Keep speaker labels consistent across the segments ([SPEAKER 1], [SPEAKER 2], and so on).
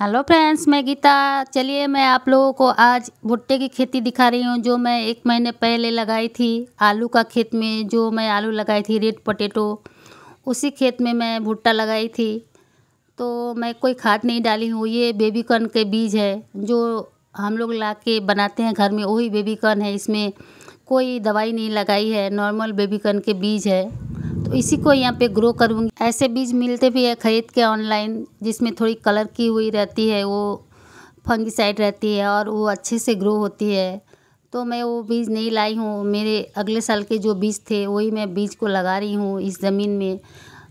[SPEAKER 1] hello friends मैं गीता चलिए मैं आप लोगों को आज भुट्टे की खेती दिखा रही हूँ जो मैं एक महीने पहले लगाई थी आलू का खेत में जो मैं आलू लगाई थी रेड पोटैटो उसी खेत में मैं भुट्टा लगाई थी तो मैं कोई खाद नहीं डाली हूँ ये बेबीकॉर्न के बीज है जो हम लोग ला के बनाते हैं घर में वही बेबीकॉर्न है इसमें कोई दवाई नहीं लगाई है नॉर्मल बेबीकॉर्न के बीज है तो इसी को यहाँ पे ग्रो करूँगी ऐसे बीज मिलते भी है ख़रीद के ऑनलाइन जिसमें थोड़ी कलर की हुई रहती है वो फंगिसाइड रहती है और वो अच्छे से ग्रो होती है तो मैं वो बीज नहीं लाई हूँ मेरे अगले साल के जो बीज थे वही मैं बीज को लगा रही हूँ इस ज़मीन में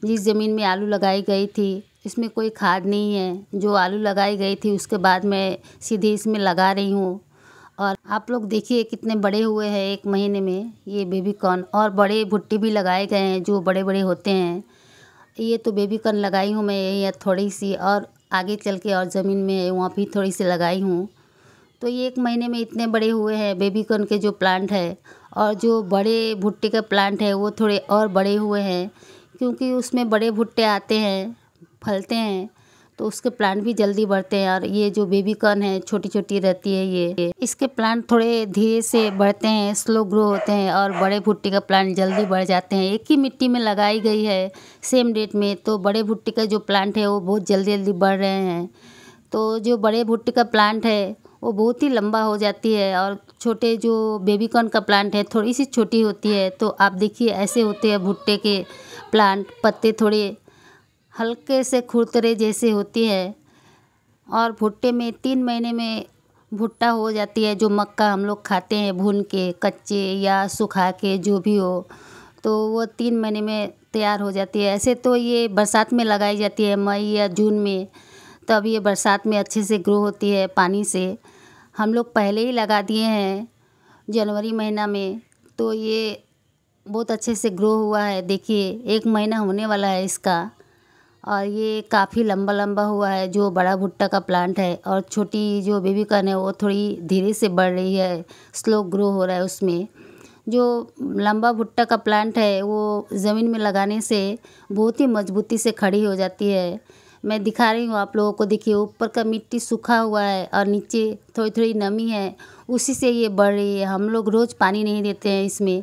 [SPEAKER 1] जिस ज़मीन में आलू लगाई गई थी इसमें कोई खाद नहीं है जो आलू लगाई गई थी उसके बाद मैं सीधे इसमें लगा रही हूँ और आप लोग देखिए कितने बड़े हुए हैं एक महीने में ये बेबी कॉर्न और बड़े भुट्टे भी लगाए गए हैं जो बड़े बड़े होते हैं ये तो बेबी कॉर्न लगाई हूँ मैं यही थोड़ी सी और आगे चल के और ज़मीन में वहाँ भी थोड़ी सी लगाई हूँ तो ये एक महीने में इतने बड़े हुए हैं बेबी कॉर्न के जो प्लांट है और जो बड़े भुट्टे का प्लांट है वो थोड़े और बड़े हुए हैं क्योंकि उसमें बड़े भुट्टे आते हैं फलते हैं तो उसके प्लांट भी जल्दी बढ़ते हैं और ये जो बेबी कॉर्न है छोटी छोटी रहती है ये इसके प्लांट थोड़े धीरे से बढ़ते हैं स्लो ग्रो होते हैं और बड़े भुट्टे का प्लांट जल्दी बढ़ जाते हैं एक ही मिट्टी में लगाई गई है सेम डेट में तो बड़े भुट्टे का जो प्लांट है वो बहुत जल्दी जल्दी बढ़ रहे हैं तो जो बड़े भुट्टे का प्लांट है वो बहुत ही लंबा हो जाती है और छोटे जो कॉर्न का प्लांट है थोड़ी सी छोटी होती है तो आप देखिए ऐसे होते हैं भुट्टे के प्लांट पत्ते थोड़े हल्के से खुरतरे जैसे होती है और भुट्टे में तीन महीने में भुट्टा हो जाती है जो मक्का हम लोग खाते हैं भून के कच्चे या सुखा के जो भी हो तो वो तीन महीने में तैयार हो जाती है ऐसे तो ये बरसात में लगाई जाती है मई या जून में तब ये बरसात में अच्छे से ग्रो होती है पानी से हम लोग पहले ही लगा दिए हैं जनवरी महीना में तो ये बहुत अच्छे से ग्रो हुआ है देखिए एक महीना होने वाला है इसका और ये काफ़ी लंबा लंबा हुआ है जो बड़ा भुट्टा का प्लांट है और छोटी जो बेबी कॉर्न है वो थोड़ी धीरे से बढ़ रही है स्लो ग्रो हो रहा है उसमें जो लंबा भुट्टा का प्लांट है वो ज़मीन में लगाने से बहुत ही मजबूती से खड़ी हो जाती है मैं दिखा रही हूँ आप लोगों को देखिए ऊपर का मिट्टी सूखा हुआ है और नीचे थोड़ी थोड़ी नमी है उसी से ये बढ़ रही है हम लोग रोज़ पानी नहीं देते हैं इसमें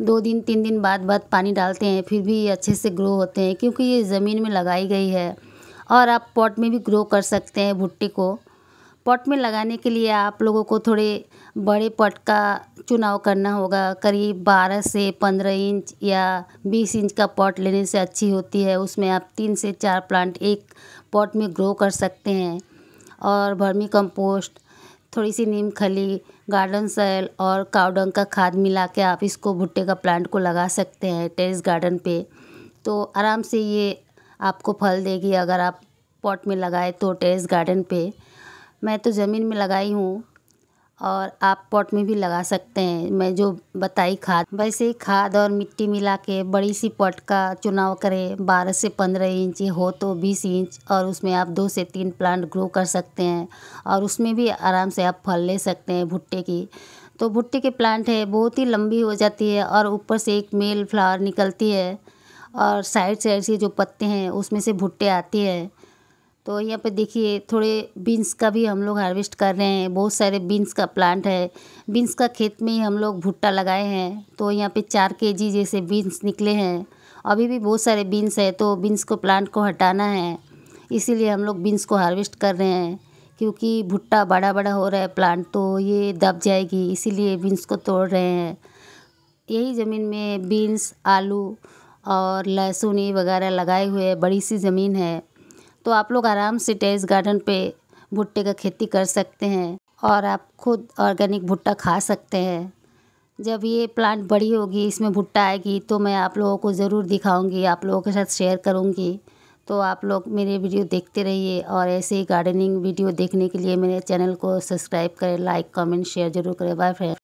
[SPEAKER 1] दो दिन तीन दिन बाद बाद पानी डालते हैं फिर भी अच्छे से ग्रो होते हैं क्योंकि ये ज़मीन में लगाई गई है और आप पॉट में भी ग्रो कर सकते हैं भुट्टे को पॉट में लगाने के लिए आप लोगों को थोड़े बड़े पॉट का चुनाव करना होगा करीब 12 से 15 इंच या 20 इंच का पॉट लेने से अच्छी होती है उसमें आप तीन से चार प्लांट एक पॉट में ग्रो कर सकते हैं और भर्मी कंपोस्ट थोड़ी सी नीम खली गार्डन सेल और कावडंग का खाद मिला के आप इसको भुट्टे का प्लांट को लगा सकते हैं टेरेस गार्डन पे तो आराम से ये आपको फल देगी अगर आप पॉट में लगाए तो टेरेस गार्डन पे मैं तो ज़मीन में लगाई हूँ और आप पॉट में भी लगा सकते हैं मैं जो बताई खाद वैसे ही खाद और मिट्टी मिला के बड़ी सी पॉट का चुनाव करें बारह से पंद्रह इंच हो तो बीस इंच और उसमें आप दो से तीन प्लांट ग्रो कर सकते हैं और उसमें भी आराम से आप फल ले सकते हैं भुट्टे की तो भुट्टे के प्लांट है बहुत ही लंबी हो जाती है और ऊपर से एक मेल फ्लावर निकलती है और साइड साइड से जो पत्ते हैं उसमें से भुट्टे आती हैं तो यहाँ पे देखिए थोड़े बीन्स का भी हम लोग हार्वेस्ट कर रहे हैं बहुत सारे बीन्स का प्लांट है बीन्स का खेत में ही हम लोग भुट्टा लगाए हैं तो यहाँ पे चार के जी जैसे बीन्स निकले हैं अभी भी बहुत सारे बीन्स है तो बीन्स को प्लांट को हटाना है इसीलिए हम लोग बीन्स को हार्वेस्ट कर रहे हैं क्योंकि भुट्टा बड़ा बड़ा हो रहा है प्लांट तो ये दब जाएगी इसीलिए बीन्स को तोड़ रहे हैं यही ज़मीन में बीन्स आलू और लहसुन वगैरह लगाए हुए बड़ी सी ज़मीन है तो आप लोग आराम से टेरिस गार्डन पे भुट्टे का खेती कर सकते हैं और आप खुद ऑर्गेनिक भुट्टा खा सकते हैं जब ये प्लांट बड़ी होगी इसमें भुट्टा आएगी तो मैं आप लोगों को ज़रूर दिखाऊंगी आप लोगों के साथ शेयर करूंगी तो आप लोग मेरे वीडियो देखते रहिए और ऐसे ही गार्डनिंग वीडियो देखने के लिए मेरे चैनल को सब्सक्राइब करें लाइक कमेंट शेयर जरूर करें बाय फ्रेंड